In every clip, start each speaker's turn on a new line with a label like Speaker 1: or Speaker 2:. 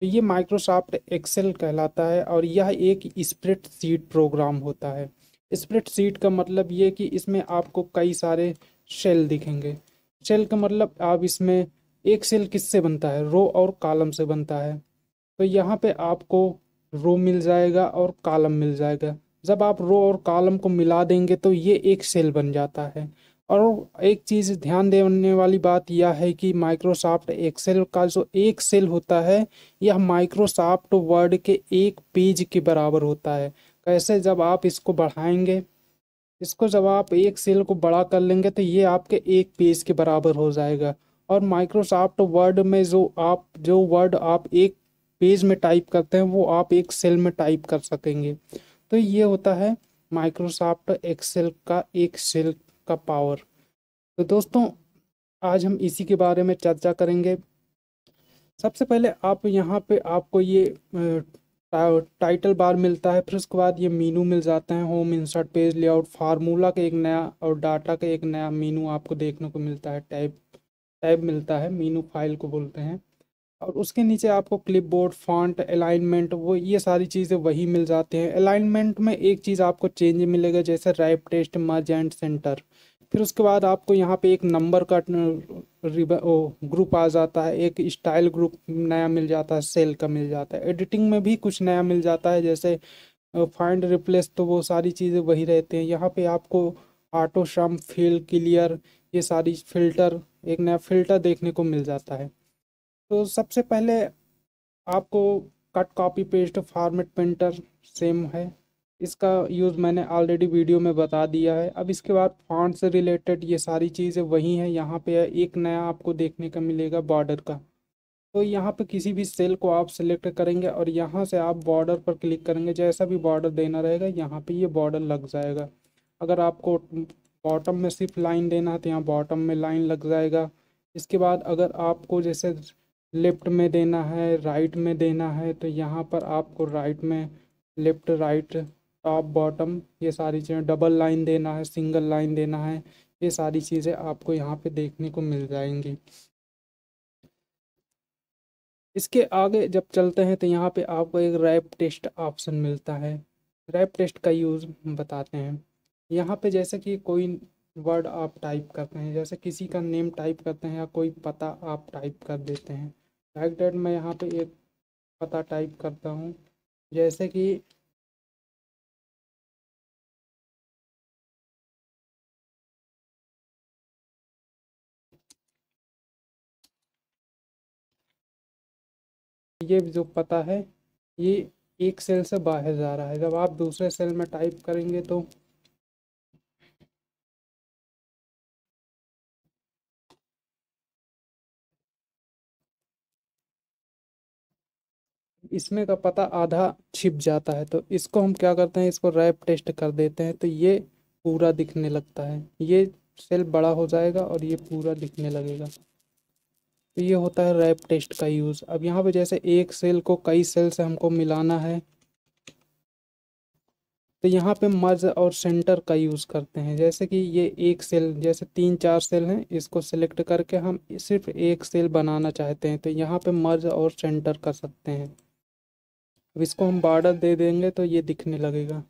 Speaker 1: तो ये Microsoft Excel कहलाता है और यह एक स्प्रिट सीट प्रोग्राम होता है स्प्रिट सीट का मतलब ये कि इसमें आपको कई सारे शेल दिखेंगे शेल का मतलब आप इसमें एक सेल किससे बनता है रो और कॉलम से बनता है तो यहाँ पे आपको रो मिल जाएगा और कॉलम मिल जाएगा जब आप रो और कॉलम को मिला देंगे तो ये एक सेल बन जाता है और एक चीज़ ध्यान देने वाली बात यह है कि माइक्रोसॉफ्ट एक्सेल का जो एक सेल होता है यह माइक्रोसॉफ्ट वर्ड के एक पेज के बराबर होता है कैसे जब आप इसको बढ़ाएंगे इसको जब आप एक सेल को बड़ा कर लेंगे तो ये आपके एक पेज के बराबर हो जाएगा और माइक्रोसॉफ्ट वर्ड में जो आप जो वर्ड आप एक पेज में टाइप करते हैं वो आप एक सेल में टाइप कर सकेंगे तो ये होता है माइक्रोसॉफ्ट एक्सेल का एक सेल का पावर तो दोस्तों आज हम इसी के बारे में चर्चा करेंगे सबसे पहले आप यहाँ पे आपको ये टाइटल बार मिलता है फिर उसके बाद ये मीनू मिल जाते हैं home insert page layout formula का एक नया और डाटा का एक नया मीनू आपको देखने को मिलता है टैब टैब मिलता है मीनू फाइल को बोलते हैं और उसके नीचे आपको क्लिपबोर्ड फॉन्ट अलाइनमेंट वो ये सारी चीज़ें वही मिल जाते हैं अलाइनमेंट में एक चीज़ आपको चेंज मिलेगा जैसे wrap text merge and center फिर उसके बाद आपको यहाँ पे एक नंबर का ग्रुप आ जाता है एक स्टाइल ग्रुप नया मिल जाता है सेल का मिल जाता है एडिटिंग में भी कुछ नया मिल जाता है जैसे फाइंड रिप्लेस तो वो सारी चीज़ें वही रहते हैं यहाँ पे आपको ऑटो शम फिल क्लियर ये सारी फिल्टर एक नया फिल्टर देखने को मिल जाता है तो सबसे पहले आपको cut copy paste format printer same है इसका यूज़ मैंने ऑलरेडी वीडियो में बता दिया है अब इसके बाद फॉन्ट से रिलेटेड ये सारी चीज़ें वही हैं यहाँ पे एक नया आपको देखने का मिलेगा बॉर्डर का तो यहाँ पे किसी भी सेल को आप सिलेक्ट करेंगे और यहाँ से आप बॉर्डर पर क्लिक करेंगे जैसा भी बॉर्डर देना रहेगा यहाँ पर ये बॉर्डर लग जाएगा अगर आपको बॉटम में सिर्फ लाइन देना है तो यहाँ बॉटम में लाइन लग जाएगा इसके बाद अगर आपको जैसे लेफ्ट में देना है राइट में देना है तो यहाँ पर आपको राइट में लेफ्ट राइट टॉप बॉटम ये सारी चीज़ें डबल लाइन देना है सिंगल लाइन देना है ये सारी चीज़ें आपको यहाँ पे देखने को मिल जाएंगी इसके आगे जब चलते हैं तो यहाँ पे आपको एक रैप टेस्ट ऑप्शन मिलता है रैप टेस्ट का यूज़ बताते हैं यहाँ पे जैसे कि कोई वर्ड आप टाइप करते हैं जैसे किसी का नेम टाइप करते हैं या कोई पता आप टाइप कर देते हैं डायरेक्ट मैं यहाँ पे एक पता टाइप करता हूँ जैसे कि ये जो पता है ये एक सेल से बाहर जा रहा है जब आप दूसरे सेल में टाइप करेंगे तो इसमें का पता आधा छिप जाता है तो इसको हम क्या करते हैं इसको रैप टेस्ट कर देते हैं तो ये पूरा दिखने लगता है ये सेल बड़ा हो जाएगा और ये पूरा दिखने लगेगा तो ये होता है रैप टेस्ट का यूज़ अब यहाँ पे जैसे एक सेल को कई सेल से हमको मिलाना है तो यहाँ पे मर्ज और सेंटर का यूज़ करते हैं जैसे कि ये एक सेल जैसे तीन चार सेल हैं इसको सिलेक्ट करके हम सिर्फ एक सेल बनाना चाहते हैं तो यहाँ पे मर्ज और सेंटर कर सकते हैं अब इसको हम बॉर्डर दे देंगे तो ये दिखने लगेगा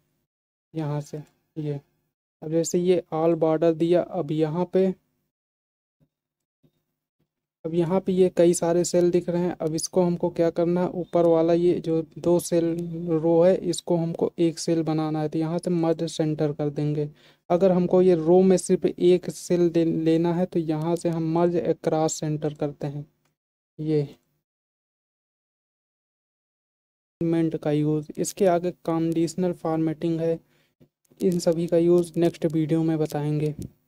Speaker 1: यहाँ से ये अब जैसे ये ऑल बॉर्डर दिया अब यहाँ पे अब यहाँ पे ये कई सारे सेल दिख रहे हैं अब इसको हमको क्या करना है ऊपर वाला ये जो दो सेल रो है इसको हमको एक सेल बनाना है तो यहाँ से मर्ज सेंटर कर देंगे अगर हमको ये रो में सिर्फ एक सेल लेना है तो यहाँ से हम मर्ज क्रॉस सेंटर करते हैं ये मेंट का यूज़ इसके आगे कंडीशनल फॉर्मेटिंग है इन सभी का यूज़ नेक्स्ट वीडियो में बताएंगे